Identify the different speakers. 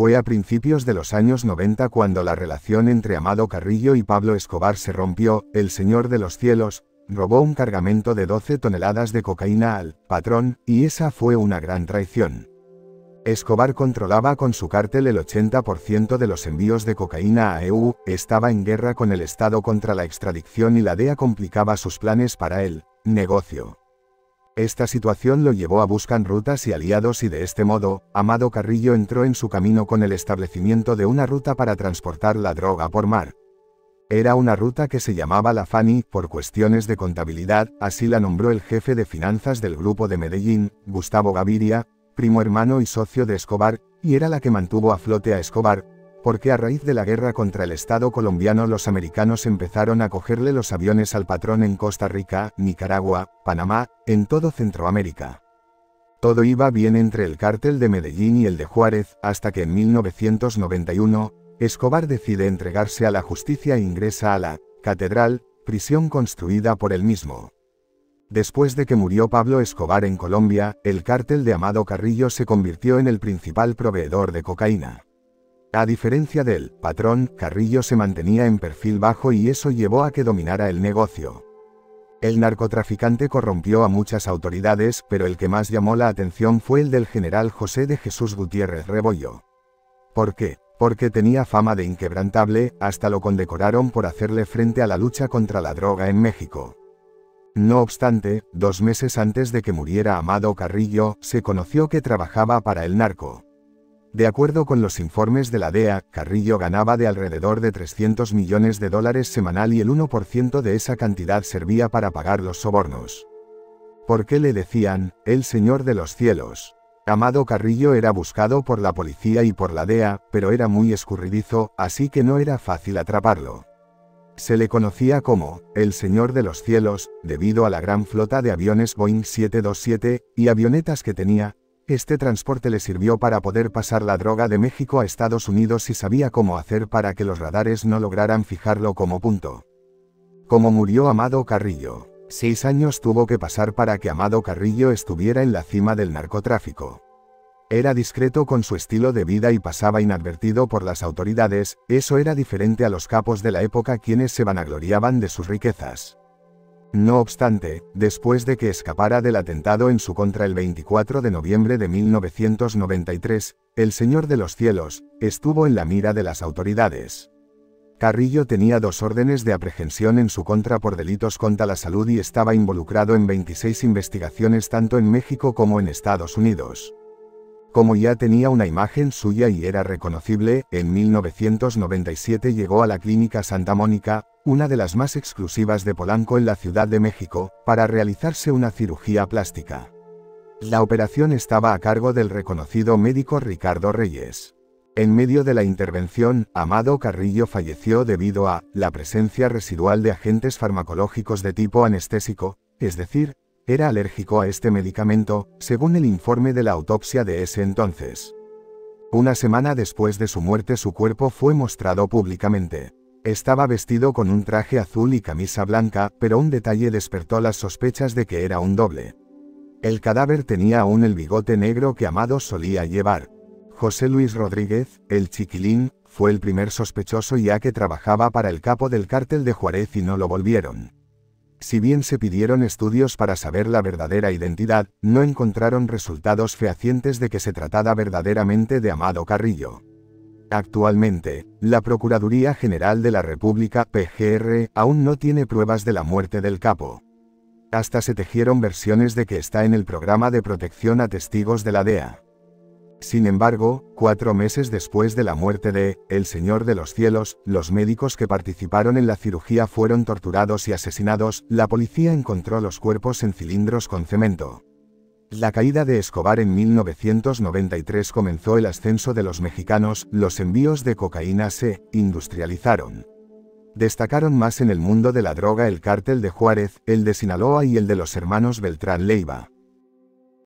Speaker 1: Fue a principios de los años 90 cuando la relación entre Amado Carrillo y Pablo Escobar se rompió, el Señor de los Cielos, robó un cargamento de 12 toneladas de cocaína al patrón, y esa fue una gran traición. Escobar controlaba con su cártel el 80% de los envíos de cocaína a EU, estaba en guerra con el Estado contra la extradición y la DEA complicaba sus planes para el negocio. Esta situación lo llevó a buscar rutas y aliados y de este modo, Amado Carrillo entró en su camino con el establecimiento de una ruta para transportar la droga por mar. Era una ruta que se llamaba la FANI, por cuestiones de contabilidad, así la nombró el jefe de finanzas del grupo de Medellín, Gustavo Gaviria, primo hermano y socio de Escobar, y era la que mantuvo a flote a Escobar, porque a raíz de la guerra contra el Estado colombiano los americanos empezaron a cogerle los aviones al patrón en Costa Rica, Nicaragua, Panamá, en todo Centroamérica. Todo iba bien entre el cártel de Medellín y el de Juárez, hasta que en 1991, Escobar decide entregarse a la justicia e ingresa a la Catedral, prisión construida por él mismo. Después de que murió Pablo Escobar en Colombia, el cártel de Amado Carrillo se convirtió en el principal proveedor de cocaína. A diferencia del patrón, Carrillo se mantenía en perfil bajo y eso llevó a que dominara el negocio. El narcotraficante corrompió a muchas autoridades, pero el que más llamó la atención fue el del general José de Jesús Gutiérrez Rebollo. ¿Por qué? Porque tenía fama de inquebrantable, hasta lo condecoraron por hacerle frente a la lucha contra la droga en México. No obstante, dos meses antes de que muriera Amado Carrillo, se conoció que trabajaba para el narco. De acuerdo con los informes de la DEA, Carrillo ganaba de alrededor de 300 millones de dólares semanal y el 1% de esa cantidad servía para pagar los sobornos. ¿Por qué le decían, el Señor de los Cielos? Amado Carrillo era buscado por la policía y por la DEA, pero era muy escurridizo, así que no era fácil atraparlo. Se le conocía como el Señor de los Cielos, debido a la gran flota de aviones Boeing 727 y avionetas que tenía, este transporte le sirvió para poder pasar la droga de México a Estados Unidos y sabía cómo hacer para que los radares no lograran fijarlo como punto. Como murió Amado Carrillo. Seis años tuvo que pasar para que Amado Carrillo estuviera en la cima del narcotráfico. Era discreto con su estilo de vida y pasaba inadvertido por las autoridades, eso era diferente a los capos de la época quienes se vanagloriaban de sus riquezas. No obstante, después de que escapara del atentado en su contra el 24 de noviembre de 1993, el Señor de los Cielos estuvo en la mira de las autoridades. Carrillo tenía dos órdenes de aprehensión en su contra por delitos contra la salud y estaba involucrado en 26 investigaciones tanto en México como en Estados Unidos. Como ya tenía una imagen suya y era reconocible, en 1997 llegó a la Clínica Santa Mónica, una de las más exclusivas de Polanco en la Ciudad de México, para realizarse una cirugía plástica. La operación estaba a cargo del reconocido médico Ricardo Reyes. En medio de la intervención, Amado Carrillo falleció debido a la presencia residual de agentes farmacológicos de tipo anestésico, es decir, era alérgico a este medicamento, según el informe de la autopsia de ese entonces. Una semana después de su muerte su cuerpo fue mostrado públicamente. Estaba vestido con un traje azul y camisa blanca, pero un detalle despertó las sospechas de que era un doble. El cadáver tenía aún el bigote negro que Amado solía llevar. José Luis Rodríguez, el chiquilín, fue el primer sospechoso ya que trabajaba para el capo del cártel de Juárez y no lo volvieron. Si bien se pidieron estudios para saber la verdadera identidad, no encontraron resultados fehacientes de que se tratara verdaderamente de Amado Carrillo. Actualmente, la Procuraduría General de la República, PGR, aún no tiene pruebas de la muerte del capo. Hasta se tejieron versiones de que está en el programa de protección a testigos de la DEA. Sin embargo, cuatro meses después de la muerte de El Señor de los Cielos, los médicos que participaron en la cirugía fueron torturados y asesinados, la policía encontró los cuerpos en cilindros con cemento. La caída de Escobar en 1993 comenzó el ascenso de los mexicanos, los envíos de cocaína se industrializaron. Destacaron más en el mundo de la droga el cártel de Juárez, el de Sinaloa y el de los hermanos Beltrán Leiva.